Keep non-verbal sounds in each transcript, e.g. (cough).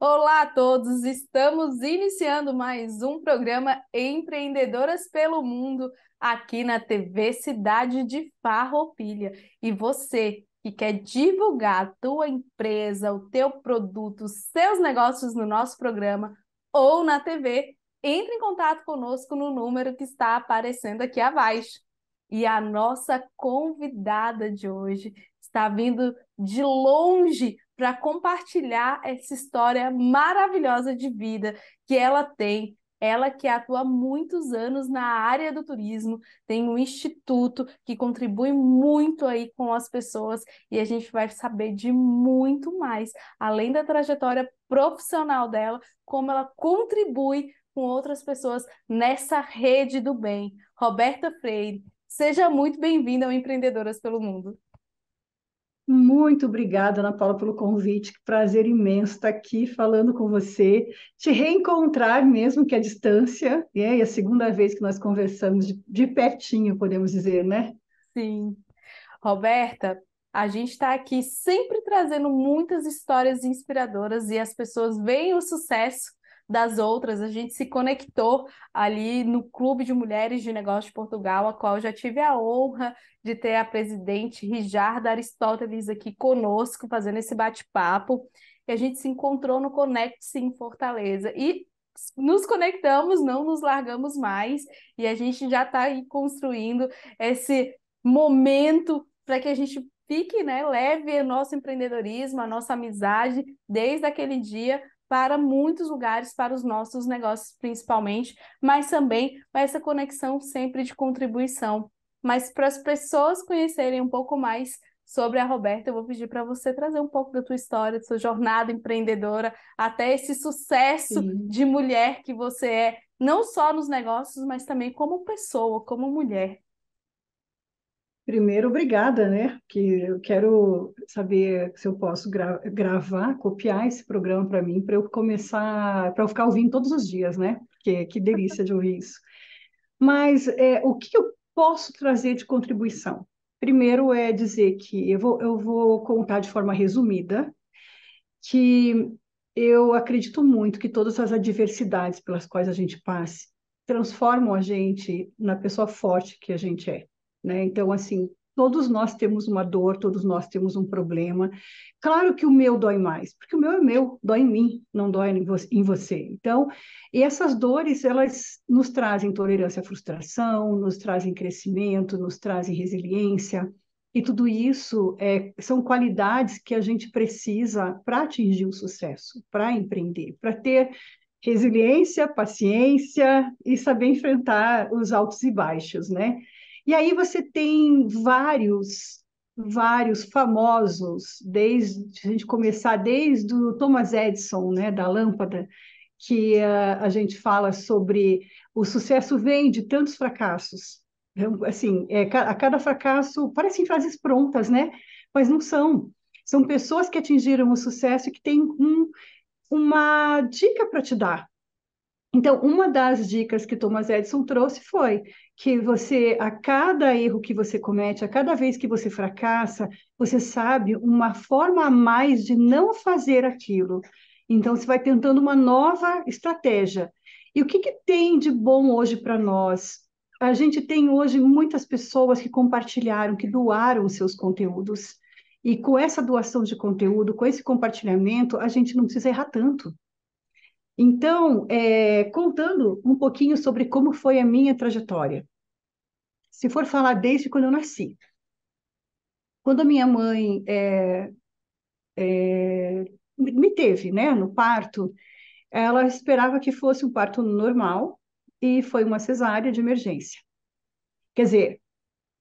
Olá a todos, estamos iniciando mais um programa Empreendedoras pelo Mundo aqui na TV Cidade de Farroupilha. E você que quer divulgar a tua empresa, o teu produto, os seus negócios no nosso programa ou na TV, entre em contato conosco no número que está aparecendo aqui abaixo. E a nossa convidada de hoje está vindo de longe para compartilhar essa história maravilhosa de vida que ela tem. Ela que atua muitos anos na área do turismo, tem um instituto que contribui muito aí com as pessoas e a gente vai saber de muito mais, além da trajetória profissional dela, como ela contribui com outras pessoas nessa rede do bem. Roberta Freire, seja muito bem-vinda ao Empreendedoras pelo Mundo. Muito obrigada, Ana Paula, pelo convite. Que prazer imenso estar aqui falando com você, te reencontrar mesmo que é a distância, né? e é a segunda vez que nós conversamos de, de pertinho, podemos dizer, né? Sim. Roberta, a gente está aqui sempre trazendo muitas histórias inspiradoras e as pessoas veem o sucesso das outras. A gente se conectou ali no Clube de Mulheres de Negócios de Portugal, a qual já tive a honra de ter a presidente Rijarda Aristóteles aqui conosco, fazendo esse bate-papo. E a gente se encontrou no Conecte-se em Fortaleza. E nos conectamos, não nos largamos mais, e a gente já está aí construindo esse momento para que a gente fique, né, leve o nosso empreendedorismo, a nossa amizade desde aquele dia para muitos lugares, para os nossos negócios principalmente, mas também para essa conexão sempre de contribuição. Mas para as pessoas conhecerem um pouco mais sobre a Roberta, eu vou pedir para você trazer um pouco da tua história, da sua jornada empreendedora, até esse sucesso Sim. de mulher que você é, não só nos negócios, mas também como pessoa, como mulher. Primeiro, obrigada, né? Que eu quero saber se eu posso gra gravar, copiar esse programa para mim, para eu começar, para eu ficar ouvindo todos os dias, né? Que, que delícia de ouvir isso. Mas é, o que eu posso trazer de contribuição? Primeiro é dizer que eu vou, eu vou contar de forma resumida que eu acredito muito que todas as adversidades pelas quais a gente passe transformam a gente na pessoa forte que a gente é. Né? Então, assim, todos nós temos uma dor, todos nós temos um problema. Claro que o meu dói mais, porque o meu é meu, dói em mim, não dói em você. Então, essas dores, elas nos trazem tolerância à frustração, nos trazem crescimento, nos trazem resiliência. E tudo isso é, são qualidades que a gente precisa para atingir o sucesso, para empreender, para ter resiliência, paciência e saber enfrentar os altos e baixos, né? E aí você tem vários, vários famosos, desde a gente começar desde o Thomas Edison, né, da lâmpada, que uh, a gente fala sobre o sucesso vem de tantos fracassos. assim, é, a cada fracasso parecem frases prontas, né? Mas não são. São pessoas que atingiram o sucesso e que têm um, uma dica para te dar, então, uma das dicas que Thomas Edison trouxe foi que você, a cada erro que você comete, a cada vez que você fracassa, você sabe uma forma a mais de não fazer aquilo. Então, você vai tentando uma nova estratégia. E o que, que tem de bom hoje para nós? A gente tem hoje muitas pessoas que compartilharam, que doaram seus conteúdos. E com essa doação de conteúdo, com esse compartilhamento, a gente não precisa errar tanto. Então, é, contando um pouquinho sobre como foi a minha trajetória. Se for falar desde quando eu nasci. Quando a minha mãe é, é, me teve né, no parto, ela esperava que fosse um parto normal e foi uma cesárea de emergência. Quer dizer,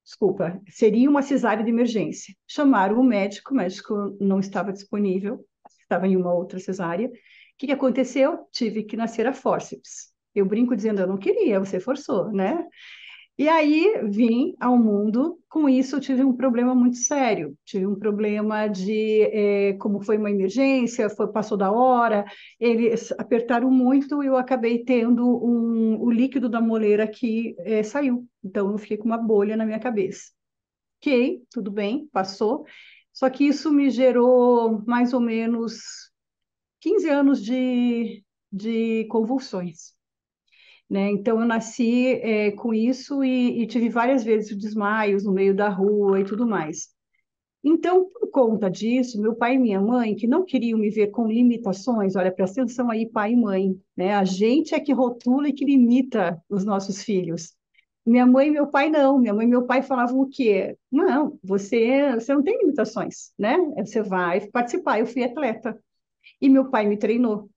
desculpa, seria uma cesárea de emergência. Chamaram o médico, o médico não estava disponível, estava em uma outra cesárea, que, que aconteceu? Tive que nascer a fórceps. Eu brinco dizendo, eu não queria, você forçou, né? E aí vim ao mundo, com isso eu tive um problema muito sério, tive um problema de é, como foi uma emergência, foi, passou da hora, eles apertaram muito e eu acabei tendo um, o líquido da moleira que é, saiu, então eu fiquei com uma bolha na minha cabeça. Ok, tudo bem, passou, só que isso me gerou mais ou menos 15 anos de, de convulsões. Né? Então, eu nasci é, com isso e, e, tive várias vezes desmaios no meio da rua e tudo mais. Então, por conta disso, meu pai e minha mãe, que não queriam me ver com limitações, olha, presta atenção aí, pai e mãe, né? A gente é que rotula e que limita os nossos filhos. Minha mãe e meu pai não. Minha mãe e meu pai falavam o quê? Não, você, você não tem limitações, né? Você vai participar. Eu fui atleta. E meu pai me treinou.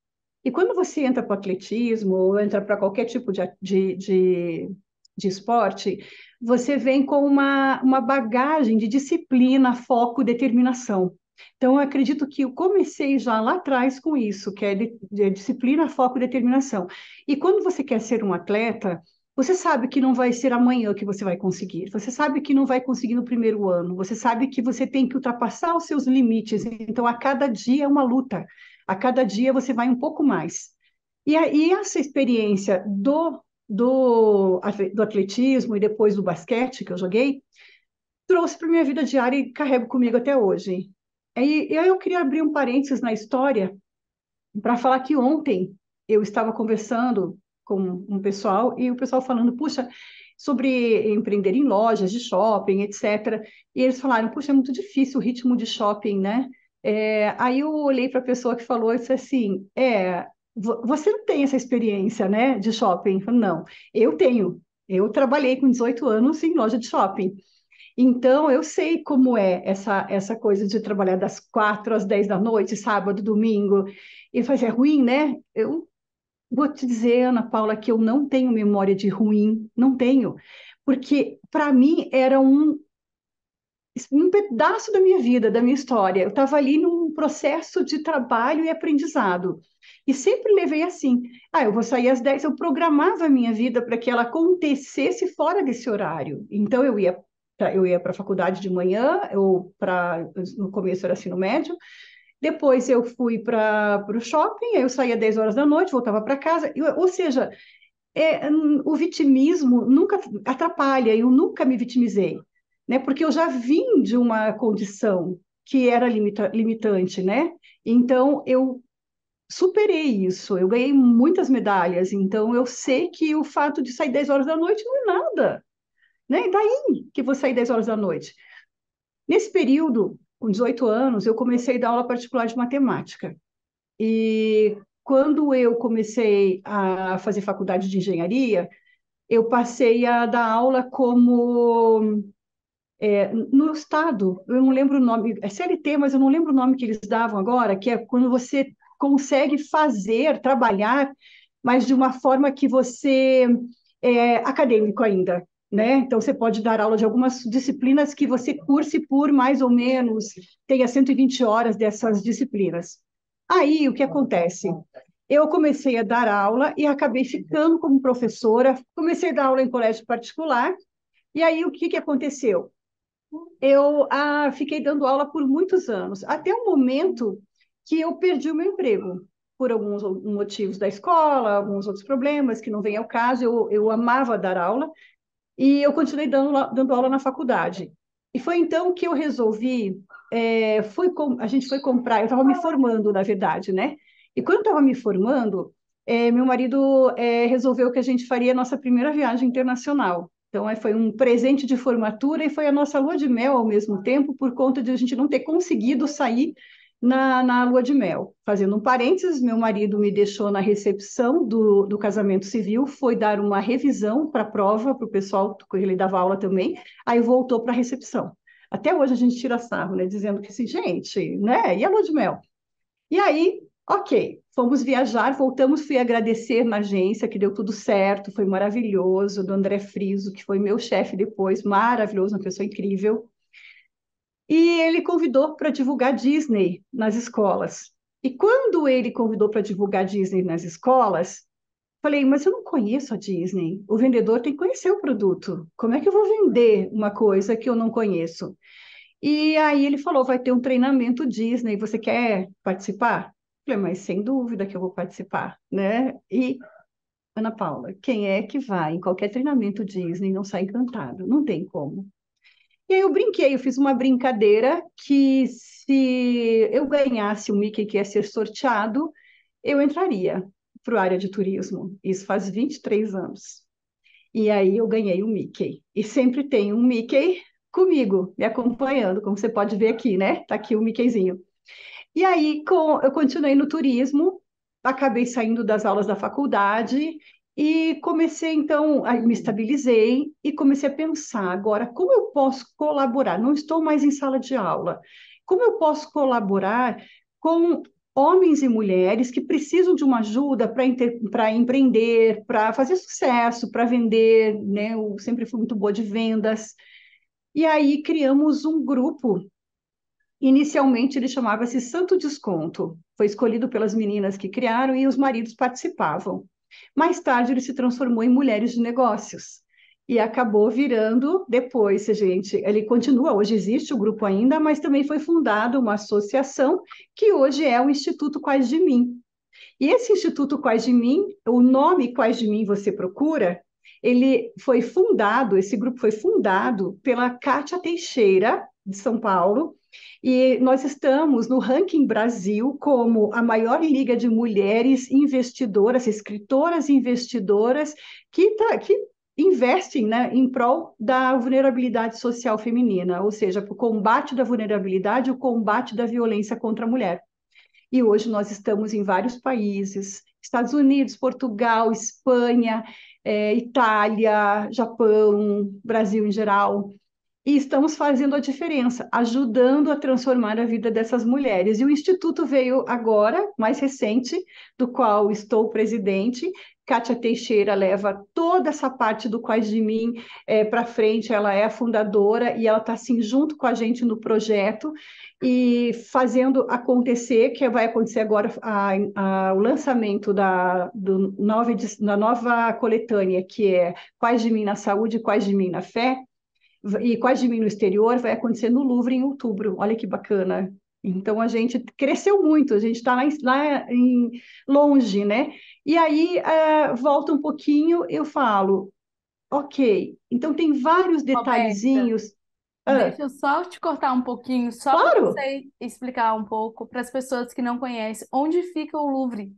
E quando você entra para o atletismo ou entra para qualquer tipo de, de, de, de, esporte, você vem com uma, uma bagagem de disciplina, foco, determinação. Então, eu acredito que eu comecei já lá atrás com isso, que é de, de disciplina, foco, determinação. E quando você quer ser um atleta, você sabe que não vai ser amanhã que você vai conseguir, você sabe que não vai conseguir no primeiro ano, você sabe que você tem que ultrapassar os seus limites. Então, a cada dia é uma luta, a cada dia você vai um pouco mais. E aí, essa experiência do, do, do atletismo e depois do basquete que eu joguei, trouxe para minha vida diária e carrego comigo até hoje. E aí eu queria abrir um parênteses na história para falar que ontem eu estava conversando com um pessoal e o pessoal falando, puxa, sobre empreender em lojas de shopping, etc. E eles falaram, puxa, é muito difícil o ritmo de shopping, né? É, aí eu olhei para a pessoa que falou e disse assim, é, você não tem essa experiência, né, de shopping? Eu falei, não, eu tenho. Eu trabalhei com 18 anos em loja de shopping. Então, eu sei como é essa, essa coisa de trabalhar das quatro às dez da noite, sábado, domingo. E fazer é ruim, né? Eu Vou te dizer, Ana Paula, que eu não tenho memória de ruim, não tenho, porque para mim era um, um pedaço da minha vida, da minha história. Eu estava ali num processo de trabalho e aprendizado. E sempre levei assim: ah, eu vou sair às 10. Eu programava a minha vida para que ela acontecesse fora desse horário. Então eu ia. eu ia para a faculdade de manhã, eu para no começo era ensino médio, depois eu fui para o shopping, eu saía 10 horas da noite, voltava para casa. Eu, ou seja, é, o vitimismo nunca atrapalha, eu nunca me vitimizei, né? Porque eu já vim de uma condição que era limita, limitante, né? Então eu superei isso, eu ganhei muitas medalhas, então eu sei que o fato de sair 10 horas da noite não é nada, né? E daí que vou sair 10 horas da noite. Nesse período, com 18 anos, eu comecei a dar aula particular de matemática. E quando eu comecei a fazer faculdade de engenharia, eu passei a dar aula como é, no estado, eu não lembro o nome, é CLT, mas eu não lembro o nome que eles davam agora, que é quando você consegue fazer, trabalhar, mas de uma forma que você é acadêmico ainda. Né? Então, você pode dar aula de algumas disciplinas que você curse por mais ou menos, tenha 120 horas dessas disciplinas. Aí, o que acontece? Eu comecei a dar aula e acabei ficando como professora, comecei a dar aula em colégio particular, e aí o que, que aconteceu? Eu ah, fiquei dando aula por muitos anos, até o momento que eu perdi o meu emprego por alguns motivos da escola, alguns outros problemas que não vem ao caso. Eu, eu amava dar aula, e eu continuei dando, dando aula na faculdade. E foi então que eu resolvi, é, foi a gente foi comprar, eu estava me formando, na verdade, né? E quando eu estava me formando, é, meu marido é, resolveu que a gente faria a nossa primeira viagem internacional. Então, é, foi um presente de formatura e foi a nossa lua de mel ao mesmo tempo, por conta de a gente não ter conseguido sair na, na lua de mel. Fazendo um parênteses, meu marido me deixou na recepção do, do casamento civil, foi dar uma revisão para a prova, para o pessoal, que ele dava aula também, aí voltou para a recepção. Até hoje a gente tira sarro, né? Dizendo que assim, gente, né? E a lua de mel? E aí, ok, fomos viajar, voltamos, fui agradecer na agência, que deu tudo certo, foi maravilhoso, do André Friso, que foi meu chefe depois, maravilhoso, uma pessoa incrível. E ele convidou para divulgar Disney nas escolas. E quando ele convidou para divulgar Disney nas escolas, falei, mas eu não conheço a Disney. O vendedor tem que conhecer o produto. Como é que eu vou vender uma coisa que eu não conheço? E aí ele falou, vai ter um treinamento Disney, você quer participar? Eu falei, mas sem dúvida que eu vou participar, né? E Ana Paula, quem é que vai em qualquer treinamento Disney não sai encantado? Não tem como. E aí eu brinquei, eu fiz uma brincadeira que se eu ganhasse o Mickey que ia é ser sorteado, eu entraria para a área de turismo. Isso faz 23 anos. E aí eu ganhei o Mickey. E sempre tem um Mickey comigo, me acompanhando, como você pode ver aqui, né? Está aqui o Mickeyzinho. E aí com, eu continuei no turismo, acabei saindo das aulas da faculdade e comecei, então, a, me estabilizei e comecei a pensar agora como eu posso colaborar. Não estou mais em sala de aula. Como eu posso colaborar com homens e mulheres que precisam de uma ajuda para empreender, para fazer sucesso, para vender, né? Eu sempre fui muito boa de vendas. E aí criamos um grupo. Inicialmente ele chamava-se Santo Desconto. Foi escolhido pelas meninas que criaram e os maridos participavam. Mais tarde, ele se transformou em Mulheres de Negócios e acabou virando depois, gente, ele continua, hoje existe o grupo ainda, mas também foi fundada uma associação que hoje é o Instituto Quais de Mim. E esse Instituto Quais de Mim, o nome Quais de Mim você procura, ele foi fundado, esse grupo foi fundado pela Kátia Teixeira, de São Paulo, e nós estamos no ranking Brasil como a maior liga de mulheres investidoras, escritoras investidoras, que, tá, que investem né, em prol da vulnerabilidade social feminina, ou seja, o combate da vulnerabilidade, o combate da violência contra a mulher. E hoje nós estamos em vários países, Estados Unidos, Portugal, Espanha, é, Itália, Japão, Brasil em geral, e estamos fazendo a diferença, ajudando a transformar a vida dessas mulheres. E o Instituto veio agora, mais recente, do qual estou presidente. Kátia Teixeira leva toda essa parte do Quais de Mim é, para frente, ela é a fundadora e ela está assim junto com a gente no projeto e fazendo acontecer, que vai acontecer agora a, a, o lançamento da, do nova, da nova coletânea, que é Quais de Mim na Saúde, Quais de Mim na Fé, e com a no exterior vai acontecer no Louvre em outubro. Olha que bacana. Então a gente cresceu muito, a gente está lá, lá, em, longe, né? E aí uh, volta um pouquinho, eu falo, ok. Então tem vários detalhezinhos. Roberta, deixa eu só te cortar um pouquinho, só claro. para você explicar um pouco para as pessoas que não conhecem onde fica o Louvre.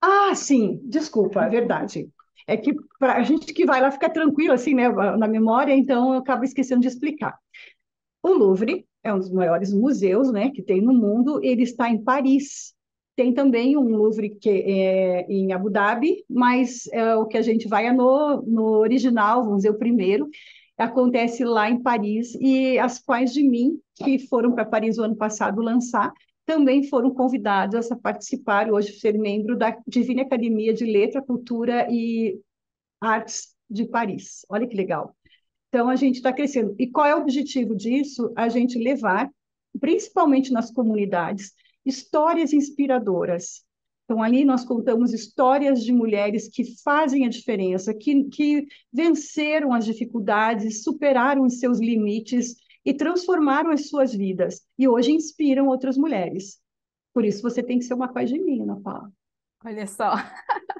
Ah, sim, desculpa, é verdade é que para a gente que vai lá fica tranquilo assim, né, na memória, então eu acabo esquecendo de explicar. O Louvre é um dos maiores museus, né, que tem no mundo, ele está em Paris. Tem também um Louvre que é em Abu Dhabi, mas é, o que a gente vai é no, no original, vamos dizer, o primeiro, acontece lá em Paris, e As Pais de Mim, que foram para Paris o ano passado lançar, também foram convidados a participar hoje, ser membro da Divina Academia de Letra, Cultura e Artes de Paris. Olha que legal. Então, a gente está crescendo. E qual é o objetivo disso? A gente levar, principalmente nas comunidades, histórias inspiradoras. Então, ali nós contamos histórias de mulheres que fazem a diferença, que, que venceram as dificuldades, superaram os seus limites e transformaram as suas vidas e hoje inspiram outras mulheres. Por isso você tem que ser uma página, Paula. Olha só.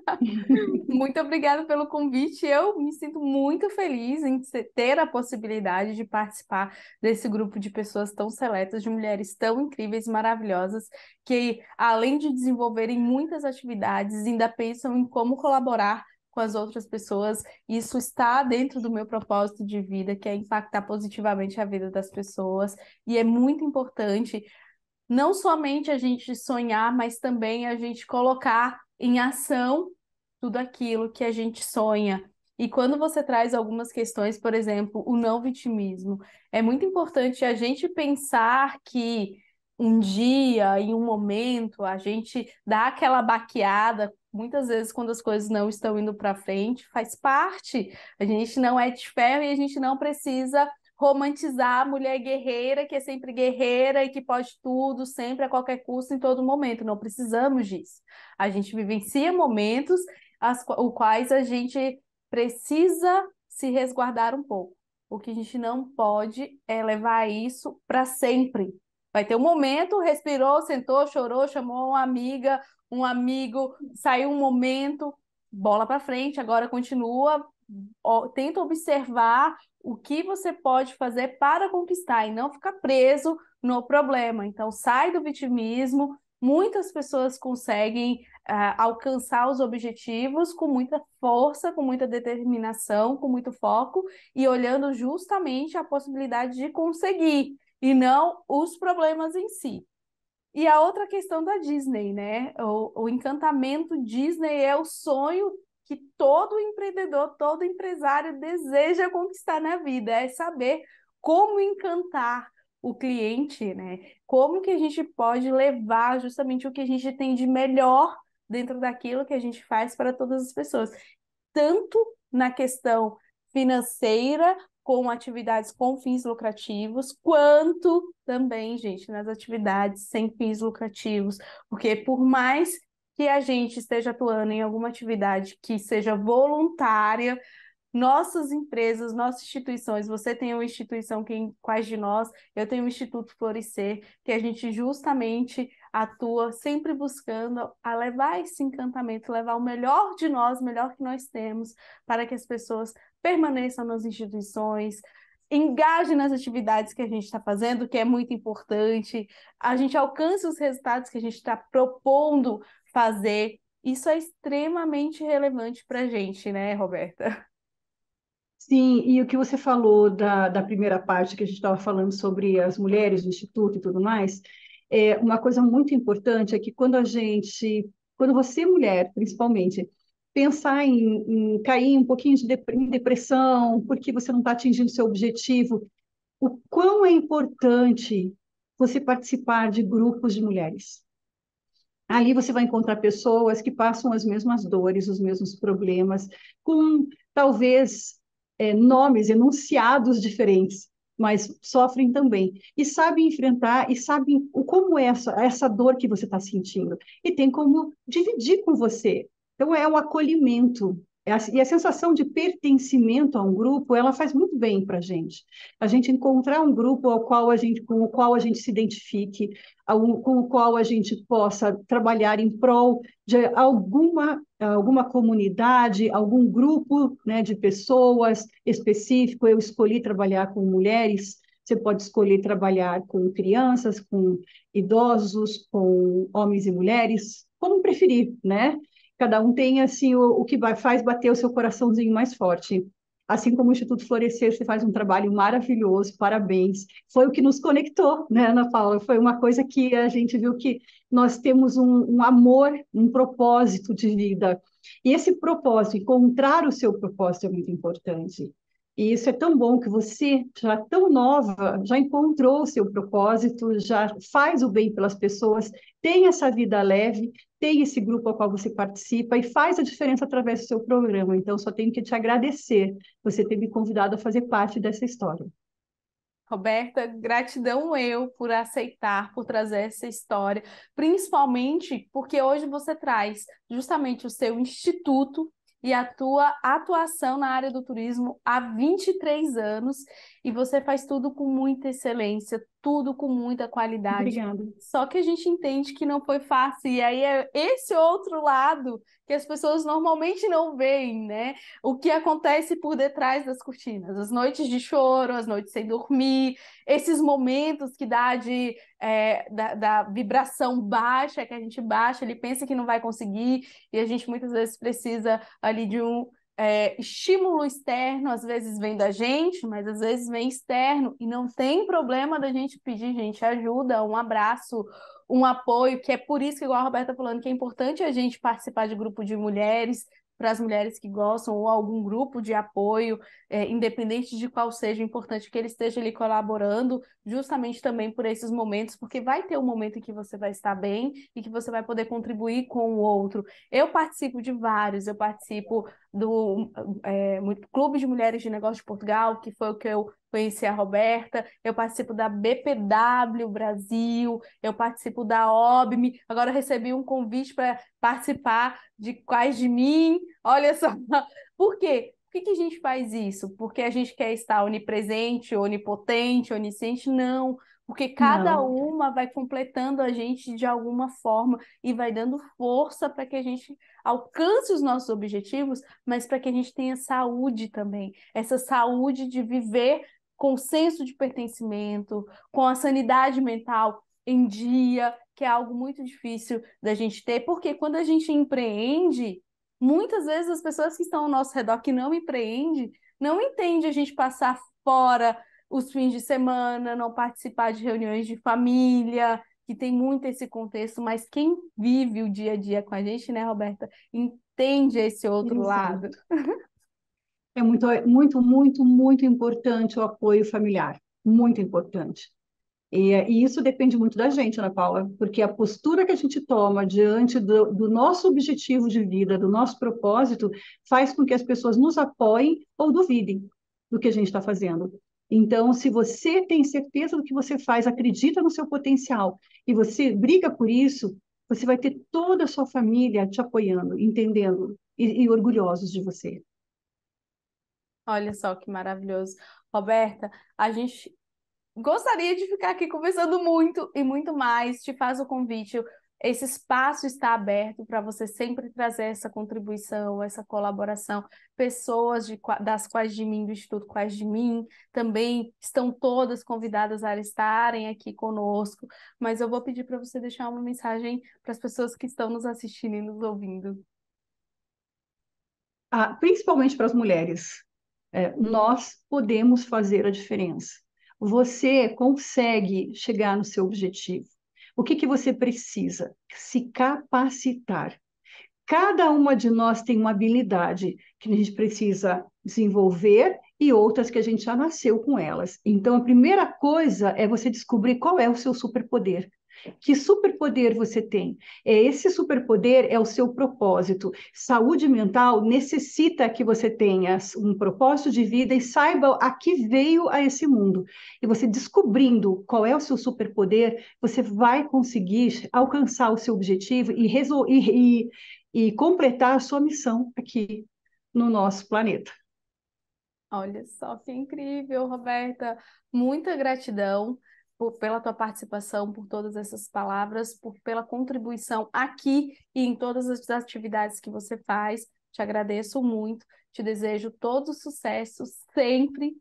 (laughs) muito obrigada pelo convite. Eu me sinto muito feliz em ter a possibilidade de participar desse grupo de pessoas tão seletas, de mulheres tão incríveis, maravilhosas, que além de desenvolverem muitas atividades, ainda pensam em como colaborar com as outras pessoas. Isso está dentro do meu propósito de vida, que é impactar positivamente a vida das pessoas. E é muito importante não somente a gente sonhar, mas também a gente colocar em ação tudo aquilo que a gente sonha. E quando você traz algumas questões, por exemplo, o não vitimismo, é muito importante a gente pensar que um dia, em um momento, a gente dá aquela baqueada. Muitas vezes, quando as coisas não estão indo para frente, faz parte. A gente não é de ferro e a gente não precisa romantizar a mulher guerreira, que é sempre guerreira e que pode tudo, sempre, a qualquer custo, em todo momento. Não precisamos disso. A gente vivencia momentos as, os quais a gente precisa se resguardar um pouco. O que a gente não pode é levar isso para sempre, Vai ter um momento, respirou, sentou, chorou, chamou uma amiga, um amigo, saiu um momento, bola para frente, agora continua, tenta observar o que você pode fazer para conquistar e não ficar preso no problema. Então, sai do vitimismo. Muitas pessoas conseguem uh, alcançar os objetivos com muita força, com muita determinação, com muito foco e olhando justamente a possibilidade de conseguir e não os problemas em si. E a outra questão da Disney, né? O, o encantamento Disney é o sonho que todo empreendedor, todo empresário deseja conquistar na vida, é saber como encantar o cliente, né? Como que a gente pode levar justamente o que a gente tem de melhor dentro daquilo que a gente faz para todas as pessoas, tanto na questão financeira com atividades com fins lucrativos, quanto também, gente, nas atividades sem fins lucrativos, porque por mais que a gente esteja atuando em alguma atividade que seja voluntária, nossas empresas, nossas instituições, você tem uma instituição quem, quais de nós, eu tenho o Instituto Florescer, que a gente justamente atua sempre buscando a levar esse encantamento, levar o melhor de nós, o melhor que nós temos, para que as pessoas permaneçam nas instituições, engaje nas atividades que a gente está fazendo, que é muito importante, a gente alcance os resultados que a gente está propondo fazer. Isso é extremamente relevante para a gente, né, Roberta? Sim, e o que você falou da, da primeira parte que a gente estava falando sobre as mulheres o Instituto e tudo mais, é, uma coisa muito importante é que quando a gente, quando você, mulher, principalmente, pensar em, em cair um pouquinho de dep em depressão, porque você não está atingindo seu objetivo. O quão é importante você participar de grupos de mulheres. Ali você vai encontrar pessoas que passam as mesmas dores, os mesmos problemas, com talvez é, nomes, enunciados diferentes, mas sofrem também. E sabem enfrentar e sabem o, como é essa, essa dor que você está sentindo. E tem como dividir com você então é o acolhimento, é e a sensação de pertencimento a um grupo, ela faz muito bem para a gente. A gente encontrar um grupo ao qual a gente, com o qual a gente se identifique, com o qual a gente possa trabalhar em prol de alguma, alguma comunidade, algum grupo né, de pessoas específico. Eu escolhi trabalhar com mulheres, você pode escolher trabalhar com crianças, com idosos, com homens e mulheres, como preferir, né? Cada um tem assim o, o que vai, faz bater o seu coraçãozinho mais forte. Assim como o Instituto Florescer, você faz um trabalho maravilhoso, parabéns. Foi o que nos conectou, né, Ana Paula? Foi uma coisa que a gente viu que nós temos um, um amor, um propósito de vida. E esse propósito, encontrar o seu propósito é muito importante. E isso é tão bom que você, já tão nova, já encontrou o seu propósito, já faz o bem pelas pessoas, tem essa vida leve, tem esse grupo ao qual você participa e faz a diferença através do seu programa. Então, só tenho que te agradecer você ter me convidado a fazer parte dessa história. Roberta, gratidão eu por aceitar, por trazer essa história, principalmente porque hoje você traz justamente o seu instituto e a tua atuação na área do turismo há 23 anos e você faz tudo com muita excelência, tudo com muita qualidade. Obrigada. Só que a gente entende que não foi fácil. E aí é esse outro lado que as pessoas normalmente não veem, né? O que acontece por detrás das cortinas. As noites de choro, as noites sem dormir, esses momentos que dá de é, da, da, vibração baixa, que a gente baixa, ele pensa que não vai conseguir, e a gente muitas vezes precisa ali de um é, estímulo externo às vezes vem da gente, mas às vezes vem externo, e não tem problema da gente pedir, gente, ajuda, um abraço, um apoio, que é por isso que, igual a Roberta tá falando, que é importante a gente participar de grupo de mulheres, para as mulheres que gostam, ou algum grupo de apoio, é, independente de qual seja, é importante que ele esteja ali colaborando, justamente também por esses momentos, porque vai ter um momento em que você vai estar bem e que você vai poder contribuir com o outro. Eu participo de vários, eu participo do é, Clube de Mulheres de Negócios de Portugal, que foi o que eu conhecer a Roberta, eu participo da BPW Brasil, eu participo da OBME, agora recebi um convite para participar de Quais de Mim. Olha só, (laughs) por quê? Por que, que a gente faz isso? Porque a gente quer estar onipresente, onipotente, onisciente? Não, porque cada Não. uma vai completando a gente de alguma forma e vai dando força para que a gente alcance os nossos objetivos, mas para que a gente tenha saúde também, essa saúde de viver com o senso de pertencimento, com a sanidade mental em dia, que é algo muito difícil da gente ter, porque quando a gente empreende, muitas vezes as pessoas que estão ao nosso redor que não empreende, não entende a gente passar fora os fins de semana, não participar de reuniões de família, que tem muito esse contexto, mas quem vive o dia a dia com a gente, né, Roberta, entende esse outro Exato. lado. (laughs) É muito, muito, muito, muito importante o apoio familiar. Muito importante. E, e, isso depende muito da gente, Ana Paula, porque a postura que a gente toma diante do, do, nosso objetivo de vida, do nosso propósito, faz com que as pessoas nos apoiem ou duvidem do que a gente está fazendo. Então, se você tem certeza do que você faz, acredita no seu potencial e você briga por isso, você vai ter toda a sua família te apoiando, entendendo e, e orgulhosos de você. Olha só que maravilhoso. Roberta, a gente gostaria de ficar aqui conversando muito e muito mais. Te faz o convite. Esse espaço está aberto para você sempre trazer essa contribuição, essa colaboração. Pessoas de, das Quais de Mim, do Instituto Quais de Mim, também estão todas convidadas a estarem aqui conosco. Mas eu vou pedir para você deixar uma mensagem para as pessoas que estão nos assistindo e nos ouvindo. Ah, principalmente para as mulheres. É, nós podemos fazer a diferença. Você consegue chegar no seu objetivo. O que, que você precisa? Se capacitar. Cada uma de nós tem uma habilidade que a gente precisa desenvolver e outras que a gente já nasceu com elas. Então, a primeira coisa é você descobrir qual é o seu superpoder. Que superpoder você tem? É, esse superpoder é o seu propósito. Saúde mental necessita que você tenha um propósito de vida e saiba a que veio a esse mundo. E você descobrindo qual é o seu superpoder, você vai conseguir alcançar o seu objetivo e, e, e, e completar a sua missão aqui no nosso planeta. Olha só que incrível, Roberta. Muita gratidão por, pela tua participação, por todas essas palavras, por, pela contribuição aqui e em todas as atividades que você faz. Te agradeço muito, te desejo todo sucesso sempre.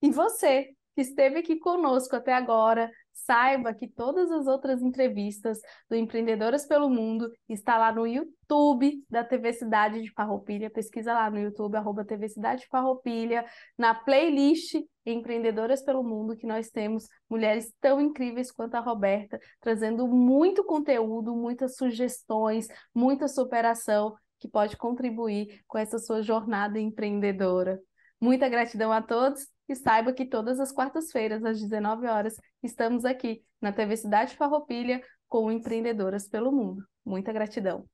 E você que esteve aqui conosco até agora, saiba que todas as outras entrevistas do Empreendedoras pelo Mundo está lá no YouTube da TV Cidade de Farroupilha. Pesquisa lá no YouTube, arroba TV Cidade de Farroupilha, na playlist Empreendedoras pelo Mundo, que nós temos mulheres tão incríveis quanto a Roberta, trazendo muito conteúdo, muitas sugestões, muita superação que pode contribuir com essa sua jornada empreendedora. Muita gratidão a todos e saiba que todas as quartas-feiras, às 19 horas, estamos aqui na TV Cidade Farroupilha com empreendedoras pelo mundo. Muita gratidão.